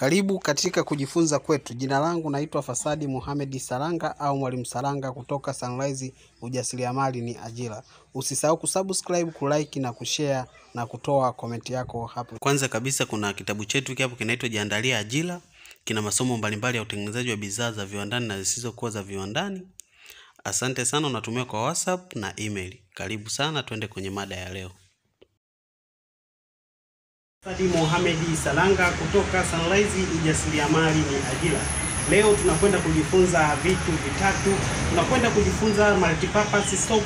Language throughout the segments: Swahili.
Karibu katika kujifunza kwetu. Jina langu naitwa Fasadi Mohamed Saranga au Mwalimu Saranga kutoka Sunrise Ujasiriamali ni Ajira. Usisahau kusubscribe, kulike na kushare na kutoa komenti yako hapo. Kwanza kabisa kuna kitabu chetu hapo kinaitwa Jiandalia Ajira. Kina masomo mbalimbali ya utengenezaji wa bidhaa za viwandani na zisizokuwa za viwandani. Asante sana, unatumia kwa WhatsApp na email. Karibu sana, twende kwenye mada ya leo. Sadi Mohamedi Salanga kutoka Sunrise ujasiriamali ni ajira. Leo tunakwenda kujifunza vitu vitatu. Tunakwenda kujifunza multipurpose soap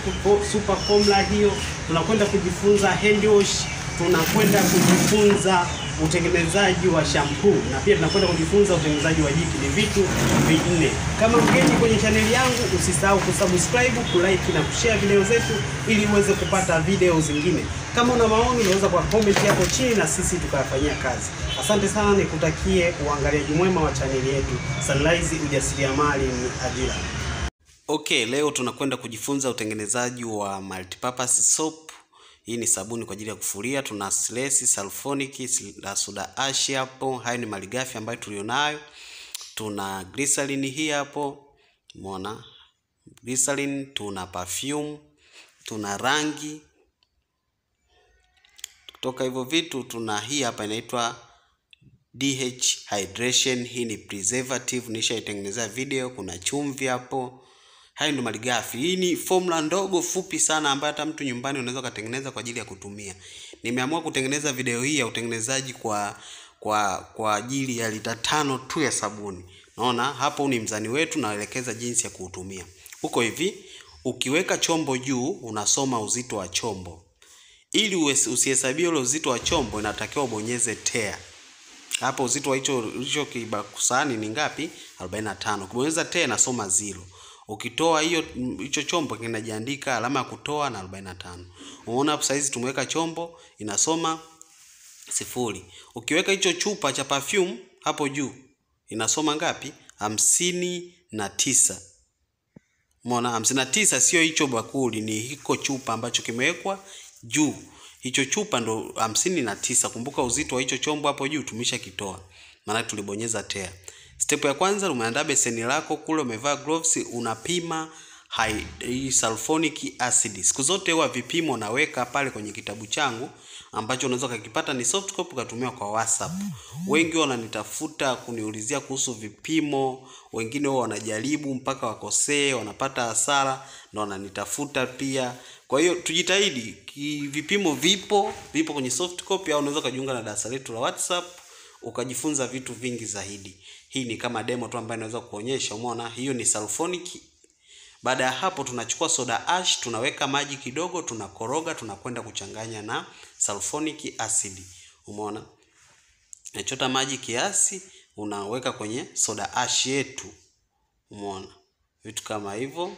super formula hiyo, tunakwenda kujifunza hand wash tunakwenda kujifunza utengenezaji wa shampoo na pia tunakwenda kujifunza utengenezaji wa jiki. Ni vitu vinne. Kama mgeni kwenye chaneli yangu, usisahau kusubscribe, kulike na kushare video zetu ili uweze kupata video zingine. Kama una maoni, unaweza kwa comment hapo chini na sisi tukayafanyia kazi. Asante sana, nikutakie uangaliaji mwema wa chaneli yetu Sunrise Ujasiriamali ni Ajira. Okay, leo tunakwenda kujifunza utengenezaji wa multipurpose soap hii ni sabuni kwa ajili ya kufulia. Tuna slesi sulfonic, soda ash hapo. Hayo ni malighafi ambayo tulionayo. Tuna glycerin hii hapo, umeona glycerin. Tuna perfume, tuna rangi. Kutoka hivyo vitu tuna hii hapa inaitwa DH hydration. Hii ni preservative, nishaitengenezea video. Kuna chumvi hapo Hayo ndio malighafi. Hii ni formula ndogo fupi sana ambayo hata mtu nyumbani unaweza kutengeneza kwa ajili ya kutumia. Nimeamua kutengeneza video hii ya utengenezaji kwa kwa kwa ajili ya lita tano tu ya sabuni. Naona hapo ni mzani wetu, naelekeza jinsi ya kuutumia. Huko hivi, ukiweka chombo juu unasoma uzito wa chombo. Ili usihesabie ule uzito wa chombo, inatakiwa ubonyeze tear. Hapo uzito wa hicho hicho kibakusani ni ngapi? 45. Kubonyeza tear inasoma zero. Ukitoa hiyo hicho chombo kinajiandika alama ya kutoa na 45. Umeona hapo saizi tumeweka chombo inasoma sifuri. Ukiweka hicho chupa cha perfume hapo juu inasoma ngapi? hamsini na tisa. Umeona, hamsini na tisa sio hicho bakuli, ni hiko chupa ambacho kimewekwa juu. Hicho chupa ndo hamsini na tisa. Kumbuka uzito wa hicho chombo hapo juu kitoa maana tulibonyeza tea. Step ya kwanza, umeandaa beseni lako kule, umevaa gloves, unapima hii sulfonic acid. Siku zote huwa vipimo naweka pale kwenye kitabu changu ambacho unaweza ukakipata ni soft copy ukatumiwa kwa WhatsApp. mm-hmm. Wengi wananitafuta kuniulizia kuhusu vipimo, wengine huwa wanajaribu mpaka wakosee, wanapata hasara na wananitafuta pia. Kwa hiyo tujitahidi, vipimo vipo, vipo kwenye soft copy, au unaweza ukajiunga na darasa letu la WhatsApp ukajifunza vitu vingi zaidi. Hii ni kama demo tu ambayo inaweza kuonyesha, umeona hiyo ni sulfonic. Baada ya hapo, tunachukua soda ash, tunaweka maji kidogo, tunakoroga, tunakwenda kuchanganya na sulfonic acid. Umeona, nachota maji kiasi, unaweka kwenye soda ash yetu. Umeona vitu kama hivyo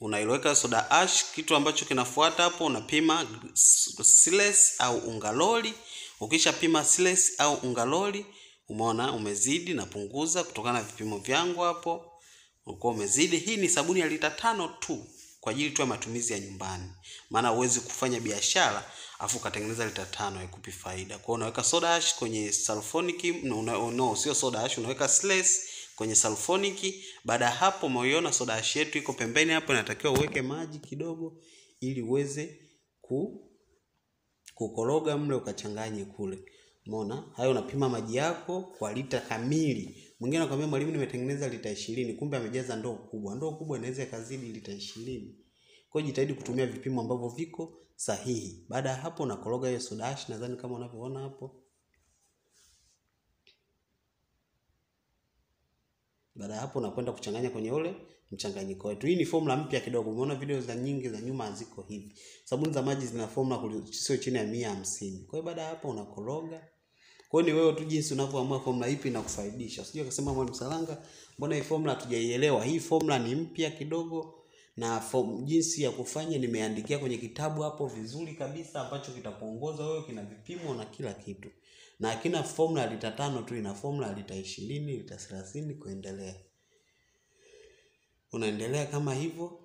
unaiweka soda ash. Kitu ambacho kinafuata hapo, unapima siles au ungaloli. loli. Ukisha pima silesi au ungaloli, loli, Umeona umezidi na punguza kutokana na vipimo vyangu hapo. Ulikuwa umezidi. Hii ni sabuni ya lita tano tu kwa ajili tu ya matumizi ya nyumbani. Maana huwezi kufanya biashara afu ukatengeneza lita tano haikupi faida. Kwa hiyo unaweka soda ash kwenye sulfonic no, no, no sio soda ash, unaweka sless kwenye sulfonic. Baada ya hapo, umeiona soda ash yetu iko pembeni hapo, inatakiwa uweke maji kidogo ili uweze ku kukoroga mle ukachanganye kule. Umeona? Hayo unapima maji yako kwa lita kamili. Mwingine anakuambia mwalimu, nimetengeneza lita ishirini, kumbe amejaza ndoo kubwa. Ndoo kubwa inaweza kazidi lita ishirini. Kwa hiyo jitahidi kutumia vipimo ambavyo viko sahihi. Baada ya hapo unakoroga hiyo soda ash, nadhani kama unavyoona hapo. Baada ya hapo unakwenda kuchanganya kwenye ule mchanganyiko wetu. Hii ni formula mpya kidogo. Umeona video za nyingi za nyuma haziko hivi. Sabuni za maji zina formula sio chini ya 150. Kwa hiyo baada ya hapo unakoroga kwa ni wewe tu jinsi unavyoamua formula ipi na kufaidisha. Sijui akasema mwalimu salanga mbona hii formula hatujaielewa? Hii formula ni mpya kidogo na form, jinsi ya kufanya nimeandikia kwenye kitabu hapo vizuri kabisa ambacho kitakuongoza wewe, kina vipimo na kila kitu, na kina formula lita tano tu, ina formula lita ishirini, lita thelathini kuendelea. Unaendelea kama hivyo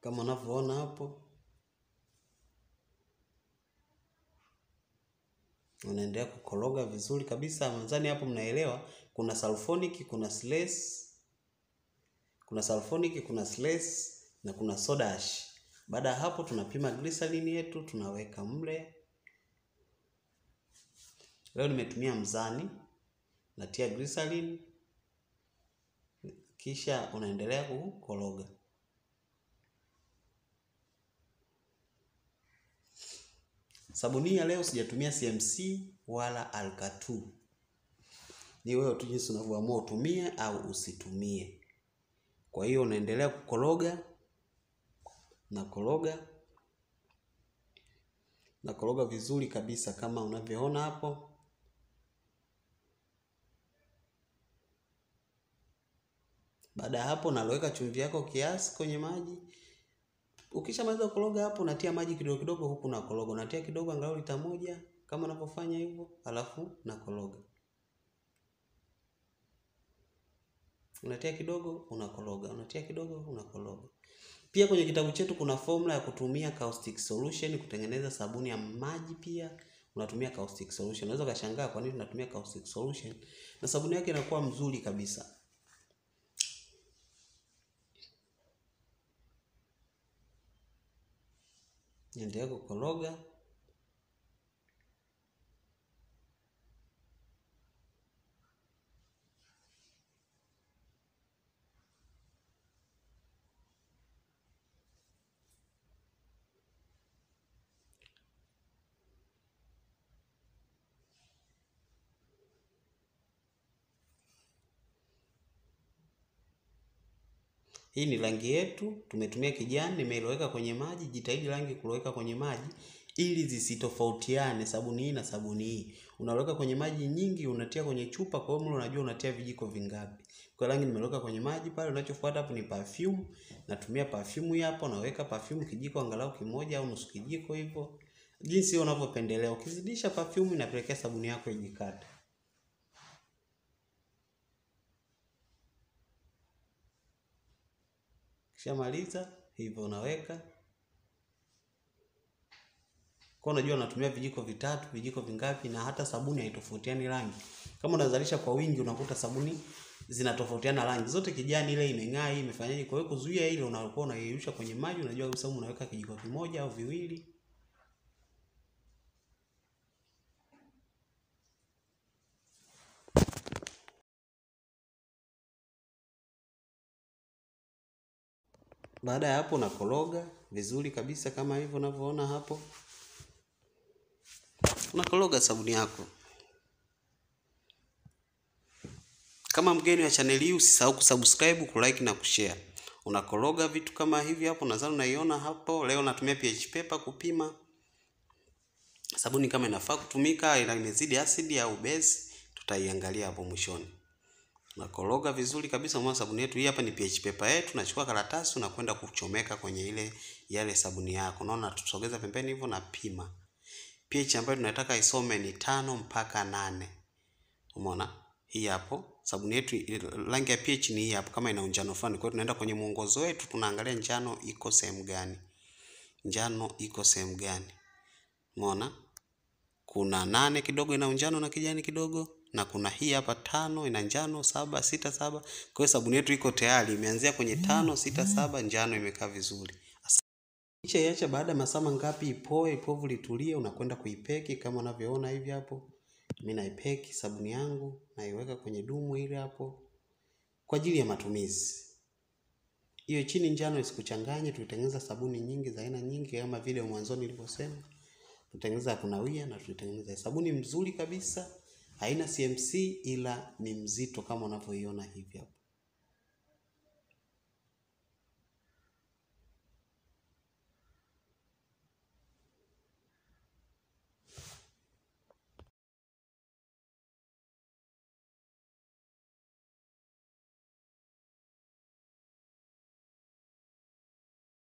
kama unavyoona hapo. unaendelea kukoroga vizuri kabisa. Mwanzani hapo mnaelewa kuna sulfonic, kuna slace, kuna sulfonic, kuna slace na kuna soda ash. Baada ya hapo tunapima glycerin yetu tunaweka mle. Leo nimetumia mzani, natia glycerin kisha unaendelea kukoroga. Sabuni ya leo sijatumia CMC wala 2. Ni wewe tu jinsi unavyoamua utumie au usitumie. Kwa hiyo unaendelea kukoroga na koroga na koroga vizuri kabisa kama unavyoona hapo. Baada ya hapo, naloweka chumvi yako kiasi kwenye maji Ukishamaliza kukoroga hapo, unatia maji kidogo kidogo, huku na unakoroga, unatia kidogo, angalau lita moja kama unavyofanya hivyo, alafu na nakoroga, unatia kidogo, unakoroga, unatia kidogo, unakoroga. Pia kwenye kitabu chetu kuna formula ya kutumia caustic solution kutengeneza sabuni ya maji. Pia unatumia caustic solution. Unaweza kashangaa kwa nini tunatumia caustic solution na sabuni yake inakuwa mzuri kabisa. Inaendelea kukoroga Hii ni rangi yetu, tumetumia kijani, nimeloweka kwenye maji. Jitahidi rangi kuloweka kwenye maji ili zisitofautiane sabuni hii na sabuni hii. Unaloweka kwenye maji nyingi, unatia kwenye chupa, kwa hiyo unajua unatia vijiko vingapi. Kwa rangi nimeloweka kwenye maji pale, unachofuata hapo ni perfume. Natumia perfume hii hapo, naweka perfume kijiko angalau kimoja au nusu kijiko hivyo. Jinsi unavyopendelea. Ukizidisha perfume inapelekea sabuni yako ijikate. Ukishamaliza hivyo unaweka. Kwa unajua unatumia vijiko vitatu, vijiko vingapi na hata sabuni haitofautiani rangi. Kama unazalisha kwa wingi unakuta sabuni zinatofautiana rangi. Zote kijani ile imeng'aa, imefanyaje. Kwa hiyo kuzuia ile unakuwa unaiyusha kwenye maji, unajua usamu unaweka kijiko kimoja au viwili. Baada ya hapo unakoroga vizuri kabisa kama hivyo unavyoona hapo. Unakoroga sabuni yako. Kama mgeni wa chaneli hii usisahau kusubscribe, kulike na kushare. Unakoroga vitu kama hivi hapo, nadhani unaiona hapo. Leo natumia pH paper kupima sabuni kama inafaa kutumika, ila imezidi asidi au base, tutaiangalia hapo mwishoni. Nakoroga vizuri kabisa mwa sabuni yetu. Hii hapa ni pH paper yetu. Nachukua karatasi na kwenda kuchomeka kwenye ile yale sabuni yako. Unaona, tutasogeza pembeni hivyo na pima. pH ambayo tunataka isome ni tano mpaka nane. Umeona? Hii hapo sabuni yetu rangi ya pH ni hii hapo, kama ina unjano fulani. Kwa hiyo tunaenda kwenye mwongozo wetu, tunaangalia njano iko sehemu gani, njano iko sehemu gani. Umeona, kuna nane kidogo ina unjano na kijani kidogo na kuna hii hapa tano ina njano saba sita saba. Kwa hiyo sabuni yetu iko tayari, imeanzia kwenye mm. tano sita saba, njano imekaa vizuri. Kisha iacha baada ya masaa mangapi ipoe, ipovu litulie, unakwenda kuipeki kama unavyoona hivi hapo. Mimi naipeki sabuni yangu, naiweka kwenye dumu ile hapo kwa ajili ya matumizi. Hiyo chini njano isikuchanganye, tutengeneza sabuni nyingi za aina nyingi kama vile mwanzoni nilivyosema. Tutengeneza kunawia na tutengeneza sabuni mzuri kabisa haina CMC ila ni mzito kama unavyoiona hivi hapo.